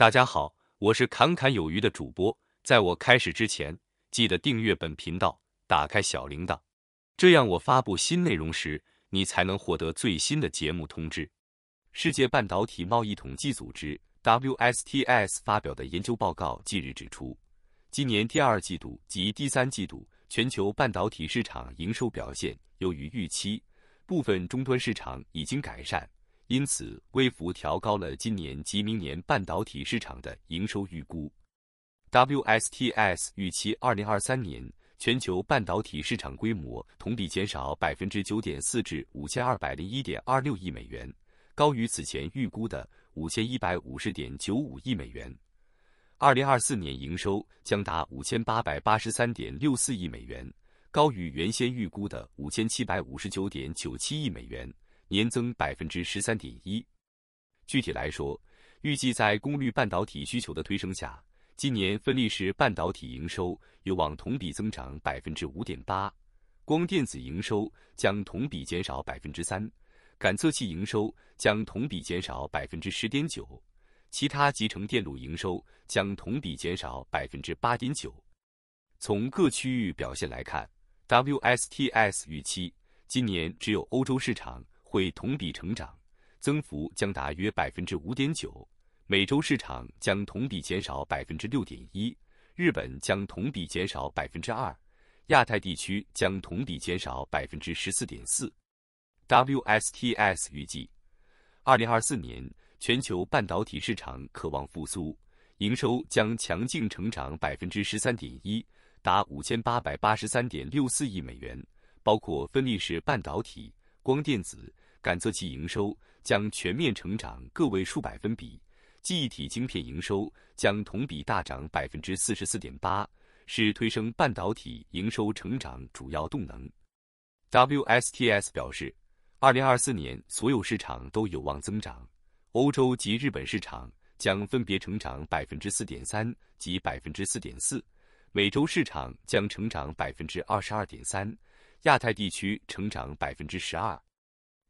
大家好，我是侃侃有余的主播。在我开始之前，记得订阅本频道，打开小铃铛，这样我发布新内容时，你才能获得最新的节目通知。世界半导体贸易统计组织 （WSTS） 发表的研究报告近日指出，今年第二季度及第三季度全球半导体市场营收表现优于预期，部分终端市场已经改善。因此，微幅调高了今年及明年半导体市场的营收预估。WSTS 预期，二零二三年全球半导体市场规模同比减少百分之九点四，至五千二百零一点二六亿美元，高于此前预估的五千一百五十点九五亿美元。二零二四年营收将达五千八百八十三点六四亿美元，高于原先预估的五千七百五十九点九七亿美元。年增百分之十三点一。具体来说，预计在功率半导体需求的推升下，今年分立式半导体营收有望同比增长百分之五点八，光电子营收将同比减少百分之三，感测器营收将同比减少百分之十点九，其他集成电路营收将同比减少百分之八点九。从各区域表现来看，WSTS 预期今年只有欧洲市场。会同比成长，增幅将达约百分之五点九；美洲市场将同比减少百分之六点一；日本将同比减少百分之二；亚太地区将同比减少百分之十四点四。WSTS 预计，二零二四年全球半导体市场渴望复苏，营收将强劲成长百分之十三点一，达五千八百八十三点六四亿美元，包括分立式半导体、光电子。感测器营收将全面成长个位数百分比，记忆体晶片营收将同比大涨百分之四十四点八，是推升半导体营收成长主要动能。WSTS 表示，二零二四年所有市场都有望增长，欧洲及日本市场将分别成长百分之四点三及百分之四点四，美洲市场将成长百分之二十二点三，亚太地区成长百分之十二。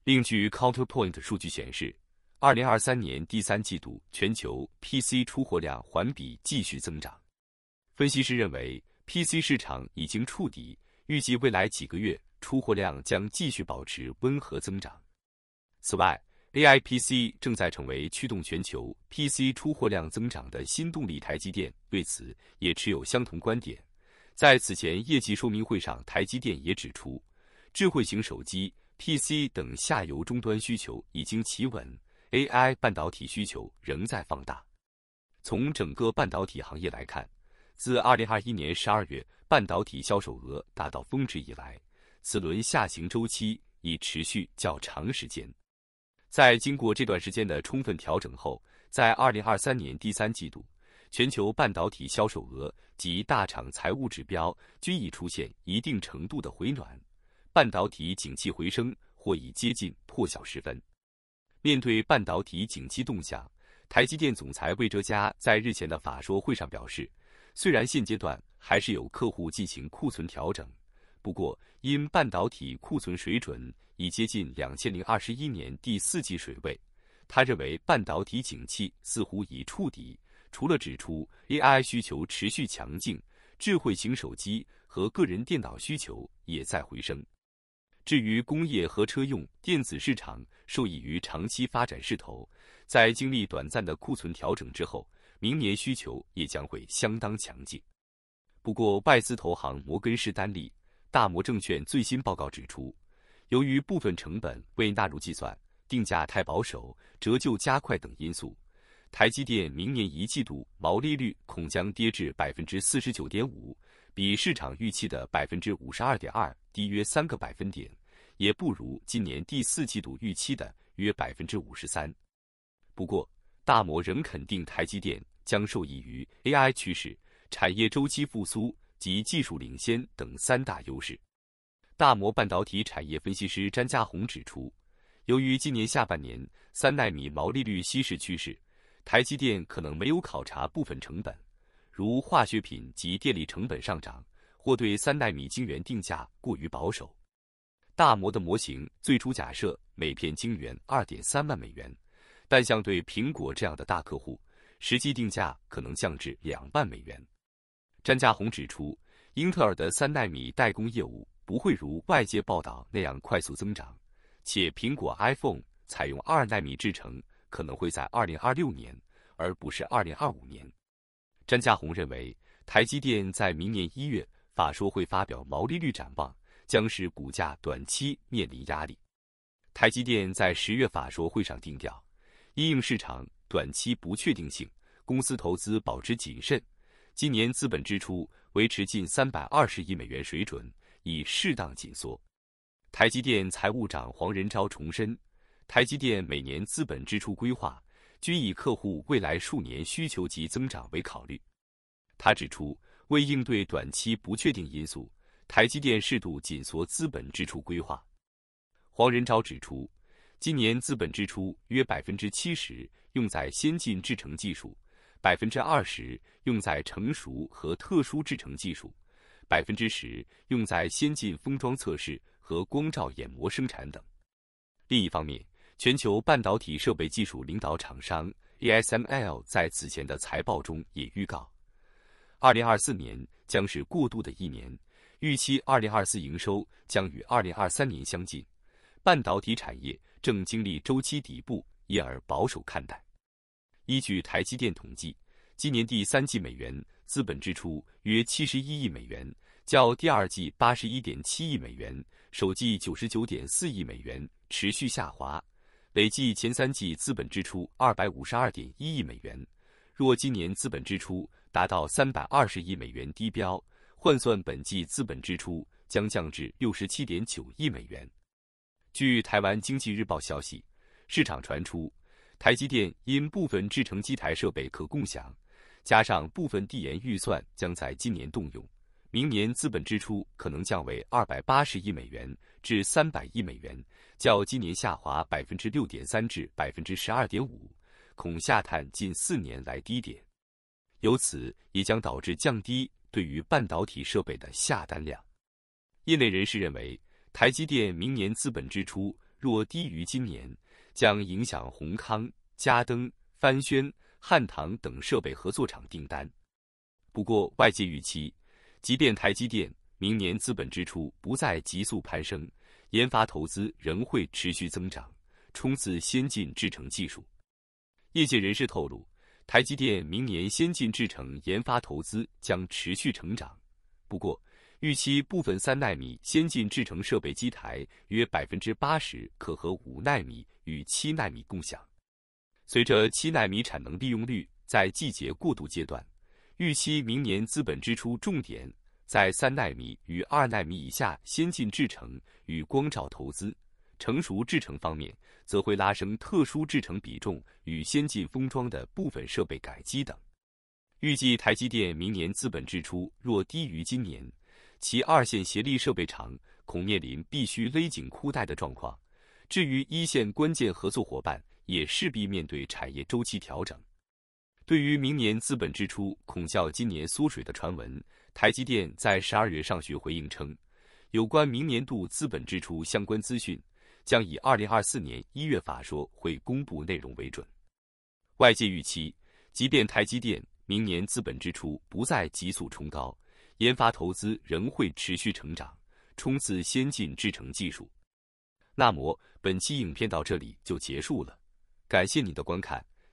另据 Counterpoint 数据显示，二零二三年第三季度全球 PC 出货量环比继续增长。分析师认为，PC 市场已经触底，预计未来几个月出货量将继续保持温和增长。此外，AI PC 正在成为驱动全球 PC 出货量增长的新动力。台积电对此也持有相同观点。在此前业绩说明会上，台积电也指出，智慧型手机。PC 等下游终端需求已经企稳，AI 半导体需求仍在放大。从整个半导体行业来看，自2021年12月半导体销售额达到峰值以来，此轮下行周期已持续较长时间。在经过这段时间的充分调整后，在2023年第三季度，全球半导体销售额及大厂财务指标均已出现一定程度的回暖。半导体景气回升或已接近破晓时分。面对半导体景气动向，台积电总裁魏哲嘉在日前的法说会上表示，虽然现阶段还是有客户进行库存调整，不过因半导体库存水准已接近两千零二十一年第四季水位，他认为半导体景气似乎已触底。除了指出 AI 需求持续强劲，智慧型手机和个人电脑需求也在回升。至于工业和车用电子市场，受益于长期发展势头，在经历短暂的库存调整之后，明年需求也将会相当强劲。不过，外资投行摩根士丹利、大摩证券最新报告指出，由于部分成本未纳入计算、定价太保守、折旧加快等因素，台积电明年一季度毛利率恐将跌至百分之四十九点五。比市场预期的百分之五十二点二低约三个百分点，也不如今年第四季度预期的约百分之五十三。不过，大摩仍肯定台积电将受益于 AI 趋势、产业周期复苏及技术领先等三大优势。大摩半导体产业分析师詹家宏指出，由于今年下半年三纳米毛利率稀释趋势，台积电可能没有考察部分成本。如化学品及电力成本上涨，或对三纳米晶圆定价过于保守。大摩的模型最初假设每片晶圆二点三万美元，但像对苹果这样的大客户，实际定价可能降至两万美元。詹家宏指出，英特尔的三纳米代工业务不会如外界报道那样快速增长，且苹果 iPhone 采用二纳米制程可能会在二零二六年，而不是二零二五年。詹家宏认为，台积电在明年一月法说会发表毛利率展望，将使股价短期面临压力。台积电在十月法说会上定调，因应市场短期不确定性，公司投资保持谨慎，今年资本支出维持近三百二十亿美元水准，以适当紧缩。台积电财务长黄仁昭重申，台积电每年资本支出规划。均以客户未来数年需求及增长为考虑。他指出，为应对短期不确定因素，台积电适度紧缩资本支出规划。黄仁昭指出，今年资本支出约百分之七十用在先进制程技术，百分之二十用在成熟和特殊制程技术，百分之十用在先进封装测试和光照掩膜生产等。另一方面，全球半导体设备技术领导厂商 ASML 在此前的财报中也预告，二零二四年将是过渡的一年，预期二零二四营收将与二零二三年相近。半导体产业正经历周期底部，因而保守看待。依据台积电统计，今年第三季美元资本支出约七十一亿美元，较第二季八十一点七亿美元、首季九十九点四亿美元持续下滑。累计前三季资本支出二百五十二点一亿美元，若今年资本支出达到三百二十亿美元低标，换算本季资本支出将降至六十七点九亿美元。据台湾经济日报消息，市场传出台积电因部分制成机台设备可共享，加上部分递延预算将在今年动用。明年资本支出可能降为二百八十亿美元至三百亿美元，较今年下滑百分之六点三至百分之十二点五，恐下探近四年来低点。由此也将导致降低对于半导体设备的下单量。业内人士认为，台积电明年资本支出若低于今年，将影响宏康、嘉登、帆轩、汉唐等设备合作厂订单。不过，外界预期。即便台积电明年资本支出不再急速攀升，研发投资仍会持续增长，冲刺先进制程技术。业界人士透露，台积电明年先进制程研发投资将持续成长。不过，预期部分三纳米先进制程设备机台约百分之八十可和五纳米与七纳米共享。随着七纳米产能利用率在季节过渡阶段。预期明年资本支出重点在三纳米与二纳米以下先进制程与光照投资，成熟制程方面则会拉升特殊制程比重与先进封装的部分设备改机等。预计台积电明年资本支出若低于今年，其二线协力设备厂恐面临必须勒紧裤带的状况。至于一线关键合作伙伴，也势必面对产业周期调整。对于明年资本支出恐较今年缩水的传闻，台积电在十二月上旬回应称，有关明年度资本支出相关资讯将以二零二四年一月法说会公布内容为准。外界预期，即便台积电明年资本支出不再急速冲高，研发投资仍会持续成长，冲刺先进制程技术。那么，本期影片到这里就结束了，感谢你的观看。